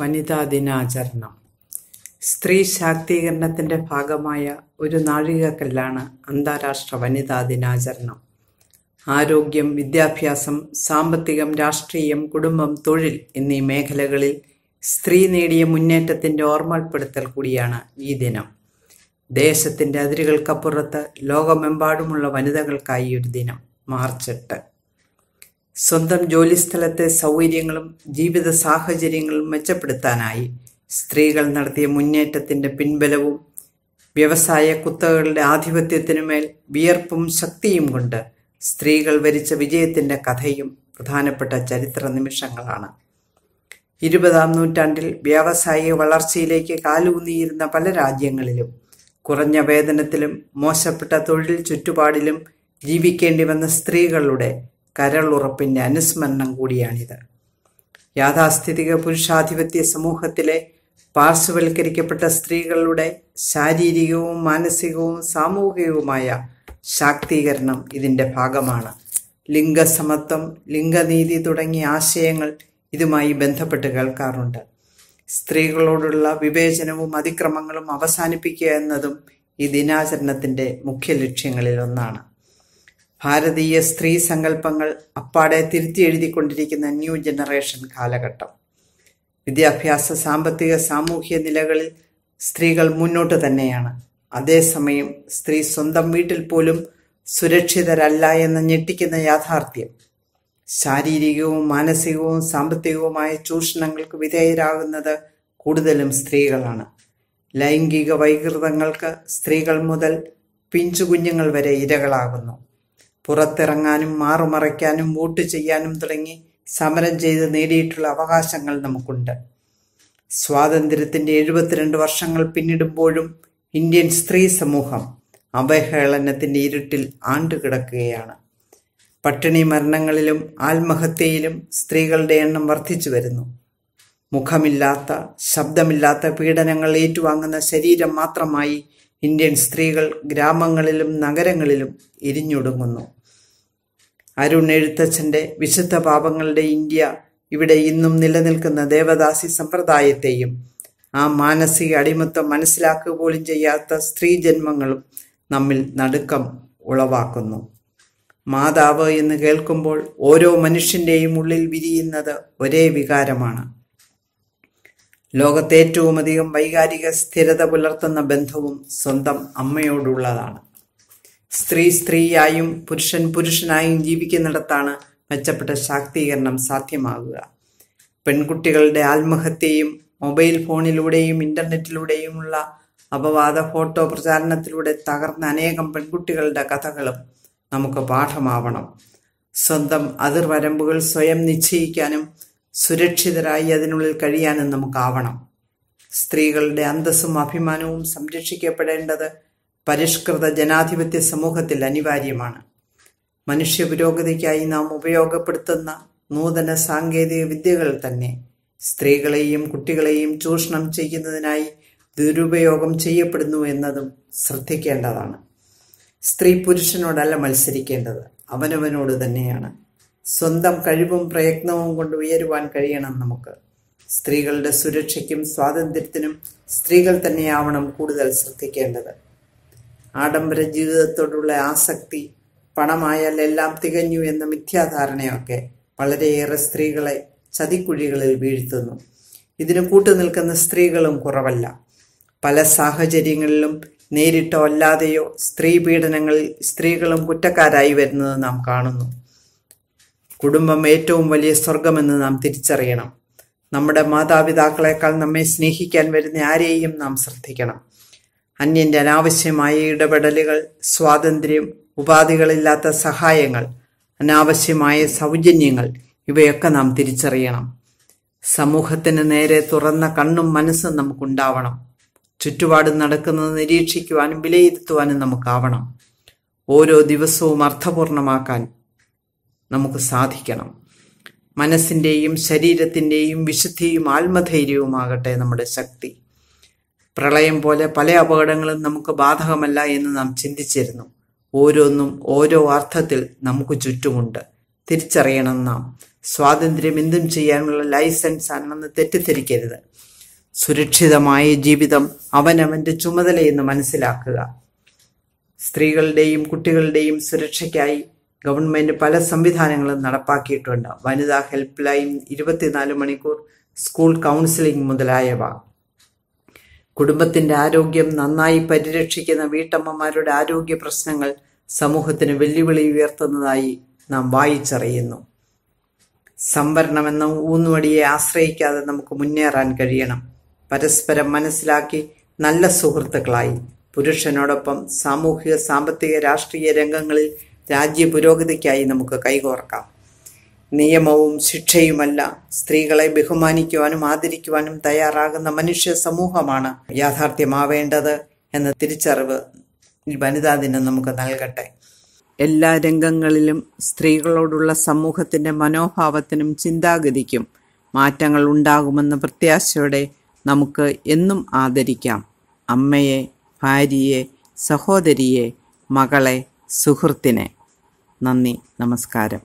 വനിതാ ദിനാചരണം സ്ത്രീ ശാക്തീകരണത്തിൻ്റെ ഭാഗമായ ഒരു നാഴികക്കല്ലാണ് അന്താരാഷ്ട്ര വനിതാ ദിനാചരണം ആരോഗ്യം വിദ്യാഭ്യാസം സാമ്പത്തികം രാഷ്ട്രീയം കുടുംബം തൊഴിൽ എന്നീ മേഖലകളിൽ സ്ത്രീ നേടിയ മുന്നേറ്റത്തിൻ്റെ ഓർമ്മപ്പെടുത്തൽ കൂടിയാണ് ഈ ദിനം ദേശത്തിൻ്റെ അതിരുകൾക്കപ്പുറത്ത് ലോകമെമ്പാടുമുള്ള വനിതകൾക്കായി ഒരു ദിനം മാർച്ച് എട്ട് സ്വന്തം ജോലിസ്ഥലത്തെ സൗകര്യങ്ങളും ജീവിത സാഹചര്യങ്ങളും മെച്ചപ്പെടുത്താനായി സ്ത്രീകൾ നടത്തിയ മുന്നേറ്റത്തിൻ്റെ പിൻബലവും വ്യവസായ കുത്തകളുടെ ആധിപത്യത്തിനുമേൽ വിയർപ്പും ശക്തിയും കൊണ്ട് സ്ത്രീകൾ വരിച്ച വിജയത്തിൻ്റെ കഥയും പ്രധാനപ്പെട്ട ചരിത്ര നിമിഷങ്ങളാണ് ഇരുപതാം നൂറ്റാണ്ടിൽ വ്യാവസായിക വളർച്ചയിലേക്ക് കാലൂന്നിയിരുന്ന പല രാജ്യങ്ങളിലും കുറഞ്ഞ വേതനത്തിലും മോശപ്പെട്ട തൊഴിൽ ചുറ്റുപാടിലും ജീവിക്കേണ്ടി വന്ന സ്ത്രീകളുടെ കരളുറപ്പിൻ്റെ അനുസ്മരണം കൂടിയാണിത് യാഥാസ്ഥിതിക പുരുഷാധിപത്യ സമൂഹത്തിലെ പാർശ്വവൽക്കരിക്കപ്പെട്ട സ്ത്രീകളുടെ ശാരീരികവും മാനസികവും സാമൂഹികവുമായ ശാക്തീകരണം ഇതിൻ്റെ ഭാഗമാണ് ലിംഗസമത്വം ലിംഗനീതി തുടങ്ങിയ ആശയങ്ങൾ ഇതുമായി ബന്ധപ്പെട്ട് കേൾക്കാറുണ്ട് സ്ത്രീകളോടുള്ള വിവേചനവും അതിക്രമങ്ങളും അവസാനിപ്പിക്കുക എന്നതും ഈ ദിനാചരണത്തിൻ്റെ മുഖ്യ ലക്ഷ്യങ്ങളിൽ ഒന്നാണ് ഭാരതീയ സ്ത്രീ സങ്കല്പങ്ങൾ അപ്പാടെ തിരുത്തി എഴുതിക്കൊണ്ടിരിക്കുന്ന ന്യൂ ജനറേഷൻ കാലഘട്ടം വിദ്യാഭ്യാസ സാമ്പത്തിക സാമൂഹ്യ നിലകളിൽ സ്ത്രീകൾ മുന്നോട്ട് തന്നെയാണ് അതേസമയം സ്ത്രീ സ്വന്തം വീട്ടിൽ പോലും സുരക്ഷിതരല്ല എന്ന ഞെട്ടിക്കുന്ന യാഥാർത്ഥ്യം ശാരീരികവും മാനസികവും സാമ്പത്തികവുമായ ചൂഷണങ്ങൾക്ക് വിധേയരാകുന്നത് കൂടുതലും സ്ത്രീകളാണ് ലൈംഗിക വൈകൃതങ്ങൾക്ക് സ്ത്രീകൾ മുതൽ പിഞ്ചു കുഞ്ഞുങ്ങൾ വരെ ഇരകളാകുന്നു പുറത്തിറങ്ങാനും മാറുമറയ്ക്കാനും വോട്ട് ചെയ്യാനും തുടങ്ങി സമരം ചെയ്ത് നേടിയിട്ടുള്ള അവകാശങ്ങൾ നമുക്കുണ്ട് സ്വാതന്ത്ര്യത്തിൻ്റെ എഴുപത്തിരണ്ട് വർഷങ്ങൾ പിന്നിടുമ്പോഴും ഇന്ത്യൻ സ്ത്രീ സമൂഹം അവഹേളനത്തിൻ്റെ ഇരുട്ടിൽ ആണ്ടുകിടക്കുകയാണ് പട്ടിണി മരണങ്ങളിലും ആത്മഹത്യയിലും സ്ത്രീകളുടെ എണ്ണം വർദ്ധിച്ചു വരുന്നു മുഖമില്ലാത്ത ശബ്ദമില്ലാത്ത പീഡനങ്ങൾ ഏറ്റുവാങ്ങുന്ന ശരീരം മാത്രമായി ഇന്ത്യൻ സ്ത്രീകൾ ഗ്രാമങ്ങളിലും നഗരങ്ങളിലും ഇരിഞ്ഞൊടുങ്ങുന്നു അരുൺ എഴുത്തച്ഛൻ്റെ വിശുദ്ധ പാപങ്ങളുടെ ഇന്ത്യ ഇവിടെ ഇന്നും നിലനിൽക്കുന്ന ദേവദാസി സമ്പ്രദായത്തെയും ആ മാനസിക അടിമത്വം മനസ്സിലാക്കുക പോലും ചെയ്യാത്ത സ്ത്രീ ജന്മങ്ങളും നമ്മിൽ നടുക്കം ഉളവാക്കുന്നു മാതാവ് എന്ന് കേൾക്കുമ്പോൾ ഓരോ മനുഷ്യൻ്റെയും ഉള്ളിൽ വിരിയുന്നത് ഒരേ വികാരമാണ് ലോകത്തേറ്റവുമധികം വൈകാരിക സ്ഥിരത പുലർത്തുന്ന ബന്ധവും സ്വന്തം അമ്മയോടുള്ളതാണ് സ്ത്രീ സ്ത്രീയായും പുരുഷൻ പുരുഷനായും ജീവിക്കുന്നിടത്താണ് മെച്ചപ്പെട്ട ശാക്തീകരണം സാധ്യമാകുക പെൺകുട്ടികളുടെ ആത്മഹത്യയും മൊബൈൽ ഫോണിലൂടെയും ഇന്റർനെറ്റിലൂടെയുമുള്ള അപവാദ ഫോട്ടോ പ്രചാരണത്തിലൂടെ തകർന്ന അനേകം പെൺകുട്ടികളുടെ കഥകളും നമുക്ക് പാഠമാവണം സ്വന്തം അതിർവരമ്പുകൾ സ്വയം നിശ്ചയിക്കാനും സുരക്ഷിതരായി അതിനുള്ളിൽ കഴിയാനും നമുക്കാവണം സ്ത്രീകളുടെ അന്തസ്സും അഭിമാനവും സംരക്ഷിക്കപ്പെടേണ്ടത് പരിഷ്കൃത ജനാധിപത്യ സമൂഹത്തിൽ അനിവാര്യമാണ് മനുഷ്യ പുരോഗതിക്കായി നാം ഉപയോഗപ്പെടുത്തുന്ന നൂതന സാങ്കേതിക വിദ്യകൾ തന്നെ സ്ത്രീകളെയും കുട്ടികളെയും ചൂഷണം ചെയ്യുന്നതിനായി ദുരുപയോഗം ചെയ്യപ്പെടുന്നു എന്നതും ശ്രദ്ധിക്കേണ്ടതാണ് സ്ത്രീ പുരുഷനോടല്ല മത്സരിക്കേണ്ടത് അവനവനോട് തന്നെയാണ് സ്വന്തം കഴിവും പ്രയത്നവും കൊണ്ട് ഉയരുവാൻ കഴിയണം നമുക്ക് സ്ത്രീകളുടെ സുരക്ഷയ്ക്കും സ്വാതന്ത്ര്യത്തിനും സ്ത്രീകൾ തന്നെയാവണം കൂടുതൽ ശ്രദ്ധിക്കേണ്ടത് ആഡംബര ജീവിതത്തോടുള്ള ആസക്തി പണമായാൽ എല്ലാം തികഞ്ഞു എന്ന മിഥ്യാധാരണയൊക്കെ വളരെയേറെ സ്ത്രീകളെ ചതിക്കുഴികളിൽ വീഴ്ത്തുന്നു ഇതിന് കൂട്ടുനിൽക്കുന്ന സ്ത്രീകളും കുറവല്ല പല സാഹചര്യങ്ങളിലും നേരിട്ടോ അല്ലാതെയോ സ്ത്രീ പീഡനങ്ങളിൽ സ്ത്രീകളും കുറ്റക്കാരായി വരുന്നത് നാം കാണുന്നു കുടുംബം ഏറ്റവും വലിയ സ്വർഗമെന്ന് നാം തിരിച്ചറിയണം നമ്മുടെ മാതാപിതാക്കളെക്കാൾ നമ്മെ സ്നേഹിക്കാൻ വരുന്ന ആരെയും നാം ശ്രദ്ധിക്കണം അന്യന്റെ അനാവശ്യമായ ഇടപെടലുകൾ സ്വാതന്ത്ര്യം ഉപാധികളില്ലാത്ത സഹായങ്ങൾ അനാവശ്യമായ സൗജന്യങ്ങൾ ഇവയൊക്കെ നാം തിരിച്ചറിയണം സമൂഹത്തിന് നേരെ തുറന്ന കണ്ണും മനസ്സും നമുക്കുണ്ടാവണം ചുറ്റുപാട് നടക്കുന്നത് നിരീക്ഷിക്കുവാനും വിലയിരുത്തുവാനും നമുക്കാവണം ഓരോ ദിവസവും അർത്ഥപൂർണമാക്കാൻ നമുക്ക് സാധിക്കണം മനസ്സിൻ്റെയും ശരീരത്തിൻ്റെയും വിശുദ്ധിയും ആത്മധൈര്യവുമാകട്ടെ നമ്മുടെ ശക്തി പ്രളയം പോലെ പല അപകടങ്ങളും നമുക്ക് ബാധകമല്ല എന്ന് നാം ചിന്തിച്ചിരുന്നു ഓരോന്നും ഓരോ അർത്ഥത്തിൽ നമുക്ക് ചുറ്റുമുണ്ട് തിരിച്ചറിയണം നാം സ്വാതന്ത്ര്യം എന്തും ചെയ്യാനുള്ള ലൈസൻസ് ആണെന്ന് തെറ്റിദ്ധരിക്കരുത് സുരക്ഷിതമായ ജീവിതം അവനവന്റെ ചുമതലയെന്ന് മനസ്സിലാക്കുക സ്ത്രീകളുടെയും കുട്ടികളുടെയും സുരക്ഷയ്ക്കായി ഗവൺമെന്റ് പല സംവിധാനങ്ങളും നടപ്പാക്കിയിട്ടുണ്ട് വനിതാ ഹെൽപ്പ് ലൈൻ ഇരുപത്തിനാല് മണിക്കൂർ സ്കൂൾ കൗൺസിലിംഗ് മുതലായവ കുടുംബത്തിന്റെ ആരോഗ്യം നന്നായി പരിരക്ഷിക്കുന്ന വീട്ടമ്മമാരുടെ ആരോഗ്യ പ്രശ്നങ്ങൾ സമൂഹത്തിന് വെല്ലുവിളി ഉയർത്തുന്നതായി നാം വായിച്ചറിയുന്നു സംവരണം എന്ന ഊന്നുവടിയെ ആശ്രയിക്കാതെ നമുക്ക് മുന്നേറാൻ കഴിയണം പരസ്പരം മനസ്സിലാക്കി നല്ല സുഹൃത്തുക്കളായി പുരുഷനോടൊപ്പം സാമൂഹിക സാമ്പത്തിക രാഷ്ട്രീയ രംഗങ്ങളിൽ രാജ്യ പുരോഗതിക്കായി നമുക്ക് കൈകോർക്കാം നിയമവും ശിക്ഷയുമല്ല സ്ത്രീകളെ ബഹുമാനിക്കുവാനും ആദരിക്കുവാനും തയ്യാറാകുന്ന മനുഷ്യ സമൂഹമാണ് യാഥാർത്ഥ്യമാവേണ്ടത് എന്ന തിരിച്ചറിവ് വനിതാ ദിനം നമുക്ക് നൽകട്ടെ എല്ലാ രംഗങ്ങളിലും സ്ത്രീകളോടുള്ള സമൂഹത്തിന്റെ മനോഭാവത്തിനും ചിന്താഗതിക്കും മാറ്റങ്ങൾ ഉണ്ടാകുമെന്ന പ്രത്യാശയോടെ നമുക്ക് എന്നും ആദരിക്കാം അമ്മയെ ഭാര്യയെ സഹോദരിയെ മകളെ സുഹൃത്തിനെ നന്ദി നമസ്കാരം